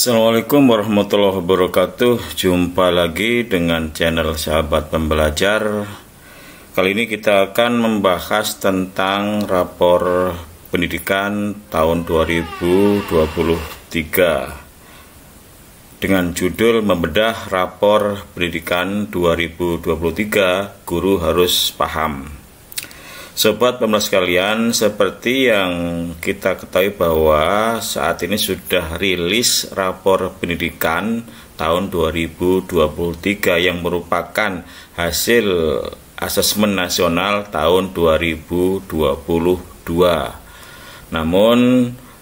Assalamualaikum warahmatullahi wabarakatuh Jumpa lagi dengan channel sahabat pembelajar Kali ini kita akan membahas tentang rapor pendidikan tahun 2023 Dengan judul membedah rapor pendidikan 2023 guru harus paham Sobat pemula sekalian, seperti yang kita ketahui bahwa saat ini sudah rilis rapor pendidikan tahun 2023 yang merupakan hasil asesmen nasional tahun 2022. Namun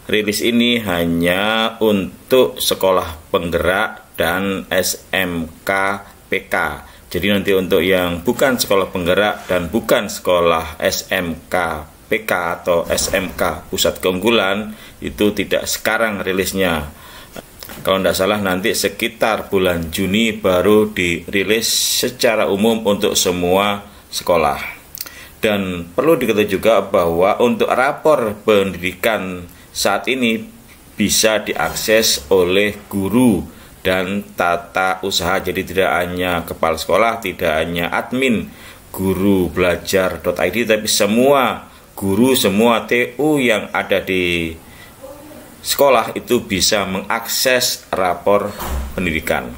rilis ini hanya untuk sekolah penggerak dan SMK PK jadi nanti untuk yang bukan sekolah penggerak dan bukan sekolah SMK PK atau SMK Pusat Keunggulan itu tidak sekarang rilisnya. Kalau tidak salah nanti sekitar bulan Juni baru dirilis secara umum untuk semua sekolah. Dan perlu diketahui juga bahwa untuk rapor pendidikan saat ini bisa diakses oleh guru dan tata usaha jadi tidak hanya kepala sekolah tidak hanya admin guru belajar.id tapi semua guru semua TU yang ada di sekolah itu bisa mengakses rapor pendidikan.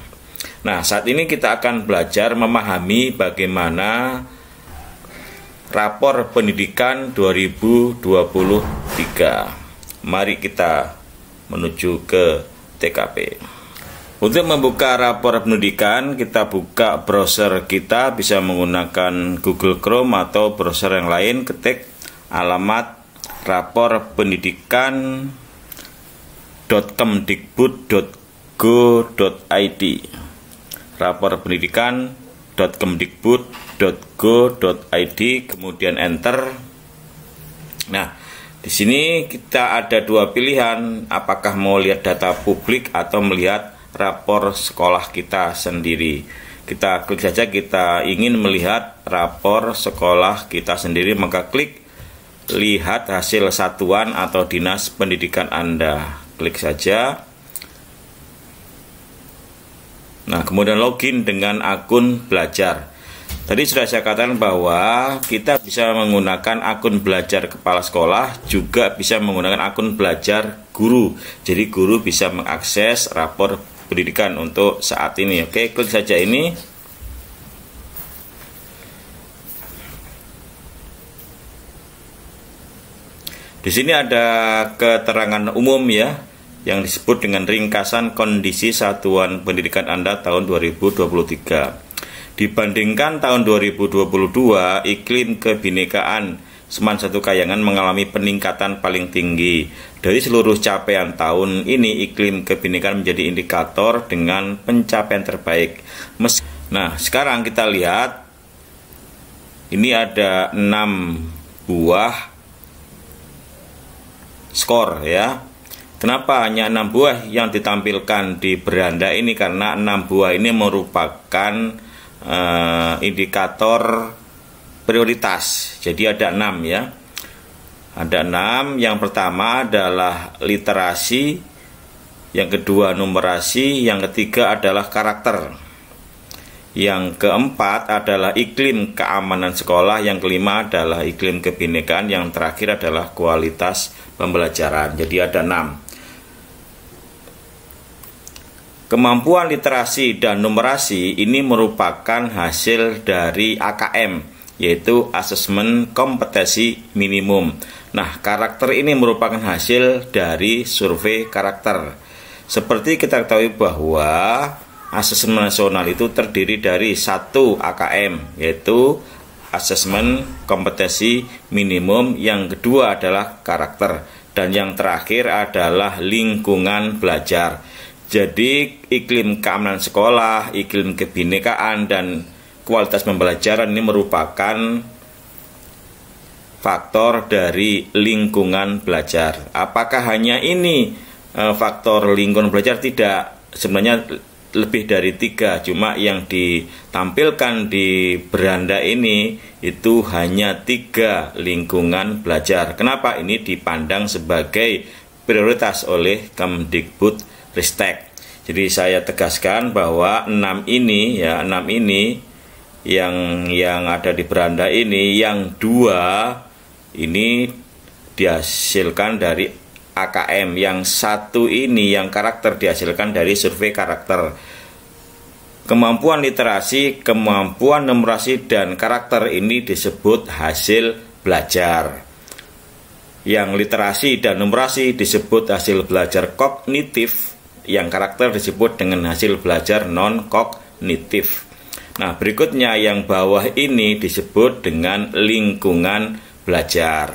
Nah, saat ini kita akan belajar memahami bagaimana rapor pendidikan 2023. Mari kita menuju ke TKP. Untuk membuka rapor pendidikan, kita buka browser kita bisa menggunakan Google Chrome atau browser yang lain, ketik alamat rapor pendidikan .kemdikbud.go.id rapor pendidikan .kemdikbud.go.id kemudian enter. Nah, di sini kita ada dua pilihan, apakah mau lihat data publik atau melihat rapor sekolah kita sendiri. Kita klik saja kita ingin melihat rapor sekolah kita sendiri, maka klik lihat hasil satuan atau dinas pendidikan Anda. Klik saja. Nah, kemudian login dengan akun belajar. Tadi sudah saya katakan bahwa kita bisa menggunakan akun belajar kepala sekolah, juga bisa menggunakan akun belajar guru. Jadi guru bisa mengakses rapor pendidikan untuk saat ini. Oke, klik saja ini. Di sini ada keterangan umum ya yang disebut dengan ringkasan kondisi satuan pendidikan Anda tahun 2023. Dibandingkan tahun 2022, iklim kebinekaan Seman Satu Kayangan mengalami peningkatan paling tinggi. Dari seluruh capaian tahun ini, iklim kebinekaan menjadi indikator dengan pencapaian terbaik. nah, sekarang kita lihat ini ada 6 buah skor ya. Kenapa hanya 6 buah yang ditampilkan di beranda ini karena 6 buah ini merupakan uh, indikator prioritas. Jadi ada enam ya. Ada enam. Yang pertama adalah literasi, yang kedua numerasi, yang ketiga adalah karakter. Yang keempat adalah iklim keamanan sekolah, yang kelima adalah iklim kebinekaan, yang terakhir adalah kualitas pembelajaran. Jadi ada enam. Kemampuan literasi dan numerasi ini merupakan hasil dari AKM yaitu asesmen kompetensi minimum. Nah, karakter ini merupakan hasil dari survei karakter. Seperti kita ketahui bahwa asesmen nasional itu terdiri dari satu AKM yaitu asesmen kompetensi minimum, yang kedua adalah karakter, dan yang terakhir adalah lingkungan belajar. Jadi iklim keamanan sekolah, iklim kebinekaan dan kualitas pembelajaran ini merupakan faktor dari lingkungan belajar. Apakah hanya ini e, faktor lingkungan belajar? Tidak, sebenarnya lebih dari tiga. Cuma yang ditampilkan di beranda ini itu hanya tiga lingkungan belajar. Kenapa ini dipandang sebagai prioritas oleh Kemdikbud Ristek? Jadi saya tegaskan bahwa enam ini ya enam ini yang yang ada di beranda ini yang dua ini dihasilkan dari AKM yang satu ini yang karakter dihasilkan dari survei karakter kemampuan literasi kemampuan numerasi dan karakter ini disebut hasil belajar yang literasi dan numerasi disebut hasil belajar kognitif yang karakter disebut dengan hasil belajar non kognitif Nah, berikutnya yang bawah ini disebut dengan lingkungan belajar.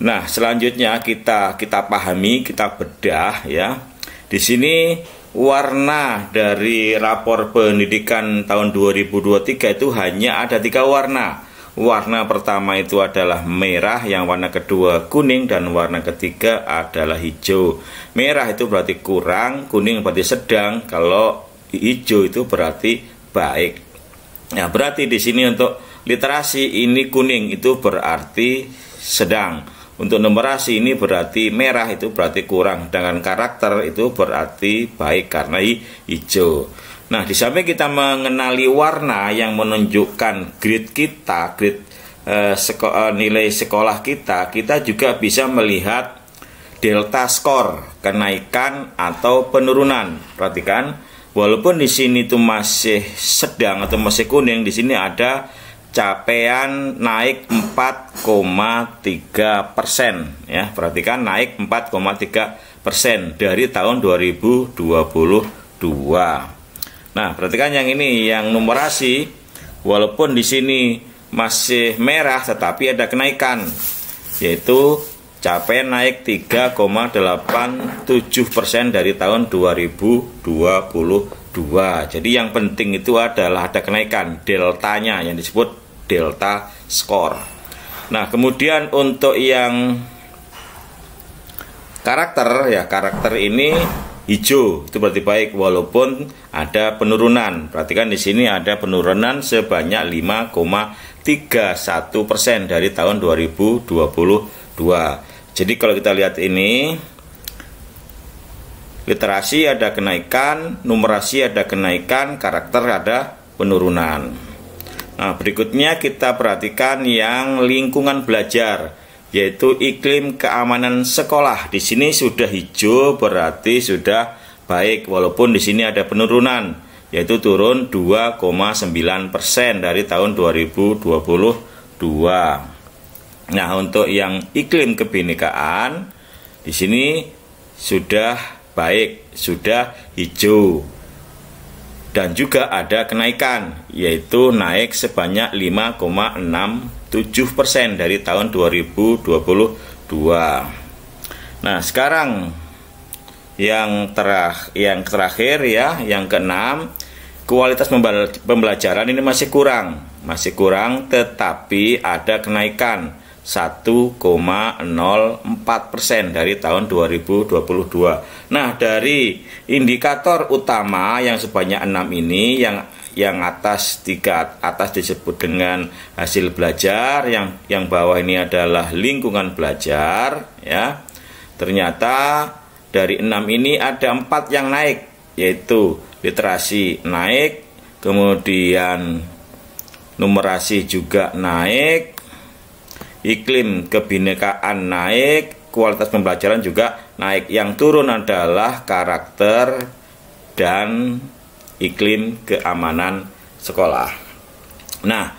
Nah, selanjutnya kita kita pahami, kita bedah ya. Di sini warna dari rapor pendidikan tahun 2023 itu hanya ada tiga warna. Warna pertama itu adalah merah, yang warna kedua kuning, dan warna ketiga adalah hijau. Merah itu berarti kurang, kuning berarti sedang, kalau hijau itu berarti baik. Nah, berarti di sini untuk literasi ini kuning itu berarti sedang. Untuk numerasi ini berarti merah itu berarti kurang, dengan karakter itu berarti baik karena hijau. Nah, di samping kita mengenali warna yang menunjukkan grade kita, grade eh, seko eh, nilai sekolah kita, kita juga bisa melihat delta skor, kenaikan atau penurunan. Perhatikan Walaupun di sini itu masih sedang atau masih kuning, di sini ada capaian naik 4,3 persen ya perhatikan naik 4,3 persen dari tahun 2022 nah perhatikan yang ini yang numerasi walaupun di sini masih merah tetapi ada kenaikan yaitu capai naik 3,87 persen dari tahun 2022. Jadi yang penting itu adalah ada kenaikan deltanya yang disebut delta skor. Nah kemudian untuk yang karakter ya karakter ini hijau itu berarti baik walaupun ada penurunan perhatikan di sini ada penurunan sebanyak 5,31 persen dari tahun 2022 jadi kalau kita lihat ini literasi ada kenaikan, numerasi ada kenaikan, karakter ada penurunan. Nah, berikutnya kita perhatikan yang lingkungan belajar yaitu iklim keamanan sekolah. Di sini sudah hijau berarti sudah baik walaupun di sini ada penurunan yaitu turun 2,9% dari tahun 2022. Nah, untuk yang iklim kebinekaan di sini sudah baik, sudah hijau. Dan juga ada kenaikan, yaitu naik sebanyak 5,67% dari tahun 2022. Nah, sekarang yang terah yang terakhir ya, yang keenam, kualitas pembelajaran ini masih kurang, masih kurang tetapi ada kenaikan 1,04 persen dari tahun 2022. Nah dari indikator utama yang sebanyak enam ini yang yang atas tiga atas disebut dengan hasil belajar yang yang bawah ini adalah lingkungan belajar ya ternyata dari enam ini ada empat yang naik yaitu literasi naik kemudian numerasi juga naik iklim kebinekaan naik, kualitas pembelajaran juga naik. Yang turun adalah karakter dan iklim keamanan sekolah. Nah,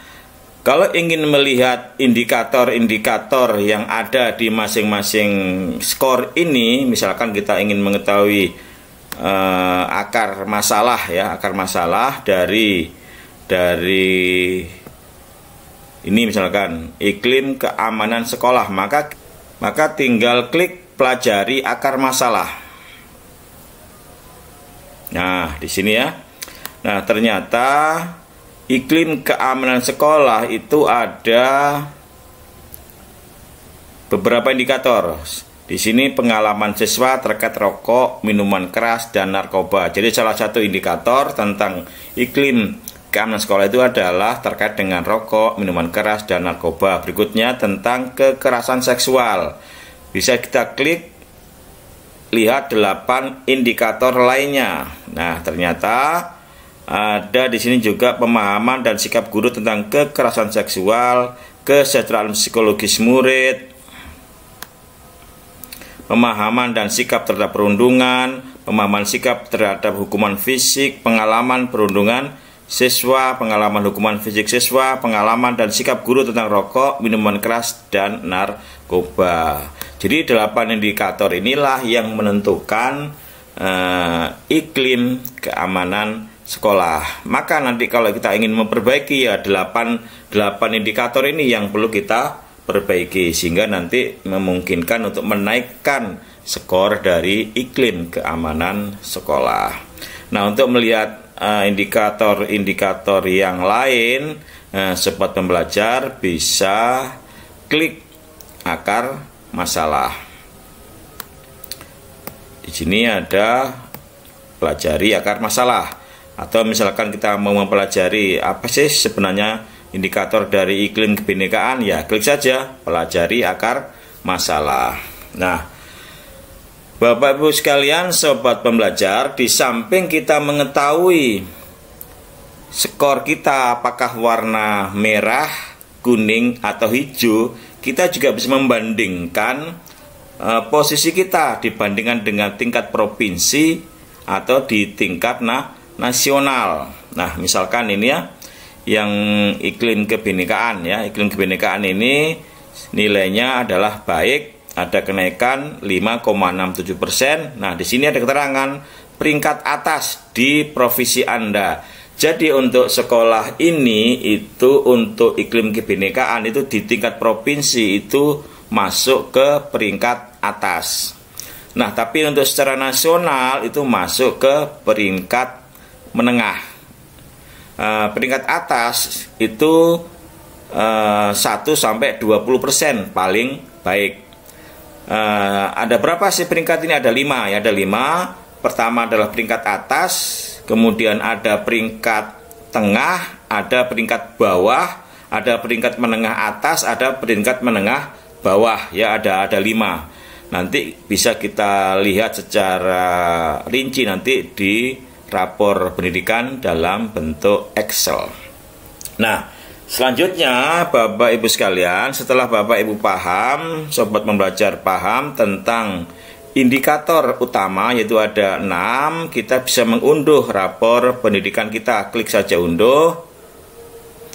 kalau ingin melihat indikator-indikator yang ada di masing-masing skor ini, misalkan kita ingin mengetahui eh, akar masalah ya, akar masalah dari dari ini misalkan iklim keamanan sekolah maka maka tinggal klik pelajari akar masalah nah di sini ya nah ternyata iklim keamanan sekolah itu ada beberapa indikator di sini pengalaman siswa terkait rokok, minuman keras, dan narkoba. Jadi salah satu indikator tentang iklim keamanan sekolah itu adalah terkait dengan rokok, minuman keras, dan narkoba. Berikutnya tentang kekerasan seksual. Bisa kita klik lihat 8 indikator lainnya. Nah, ternyata ada di sini juga pemahaman dan sikap guru tentang kekerasan seksual, kesejahteraan psikologis murid, pemahaman dan sikap terhadap perundungan, pemahaman sikap terhadap hukuman fisik, pengalaman perundungan, siswa, pengalaman hukuman fisik siswa, pengalaman dan sikap guru tentang rokok, minuman keras, dan narkoba. Jadi delapan indikator inilah yang menentukan eh, iklim keamanan sekolah. Maka nanti kalau kita ingin memperbaiki ya delapan delapan indikator ini yang perlu kita perbaiki sehingga nanti memungkinkan untuk menaikkan skor dari iklim keamanan sekolah. Nah, untuk melihat indikator-indikator eh, yang lain uh, eh, belajar pembelajar bisa klik akar masalah di sini ada pelajari akar masalah atau misalkan kita mau mempelajari apa sih sebenarnya indikator dari iklim kebinekaan ya klik saja pelajari akar masalah nah Bapak Ibu sekalian, sobat pembelajar, di samping kita mengetahui skor kita apakah warna merah, kuning atau hijau, kita juga bisa membandingkan e, posisi kita dibandingkan dengan tingkat provinsi atau di tingkat nah, nasional. Nah, misalkan ini ya yang iklim kebinekaan ya, iklim kebinekaan ini nilainya adalah baik ada kenaikan 5,67 persen. Nah, di sini ada keterangan peringkat atas di provinsi Anda. Jadi untuk sekolah ini itu untuk iklim kebinekaan itu di tingkat provinsi itu masuk ke peringkat atas. Nah, tapi untuk secara nasional itu masuk ke peringkat menengah. E, peringkat atas itu e, eh, 1 sampai 20% paling baik. Eh, ada berapa sih peringkat ini? Ada lima ya, ada lima. Pertama adalah peringkat atas, kemudian ada peringkat tengah, ada peringkat bawah, ada peringkat menengah atas, ada peringkat menengah bawah. Ya, ada ada lima. Nanti bisa kita lihat secara rinci nanti di rapor pendidikan dalam bentuk Excel. Nah, Selanjutnya, Bapak Ibu sekalian, setelah Bapak Ibu paham, sobat membelajar paham tentang indikator utama yaitu ada 6, kita bisa mengunduh rapor pendidikan kita. Klik saja unduh.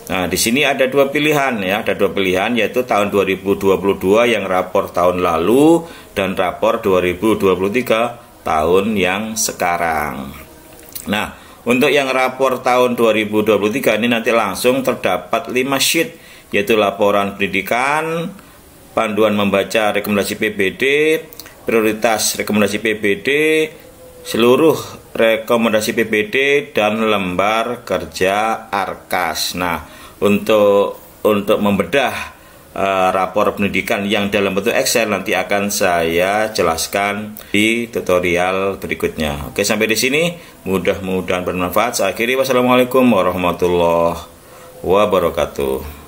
Nah, di sini ada dua pilihan ya, ada dua pilihan yaitu tahun 2022 yang rapor tahun lalu dan rapor 2023 tahun yang sekarang. Nah, untuk yang rapor tahun 2023 ini nanti langsung terdapat 5 sheet yaitu laporan pendidikan, panduan membaca rekomendasi PBD, prioritas rekomendasi PBD, seluruh rekomendasi PBD dan lembar kerja Arkas. Nah, untuk untuk membedah Eh, rapor pendidikan yang dalam bentuk Excel nanti akan saya jelaskan di tutorial berikutnya. Oke, sampai di sini mudah-mudahan bermanfaat. Saya akhiri wassalamualaikum warahmatullahi wabarakatuh.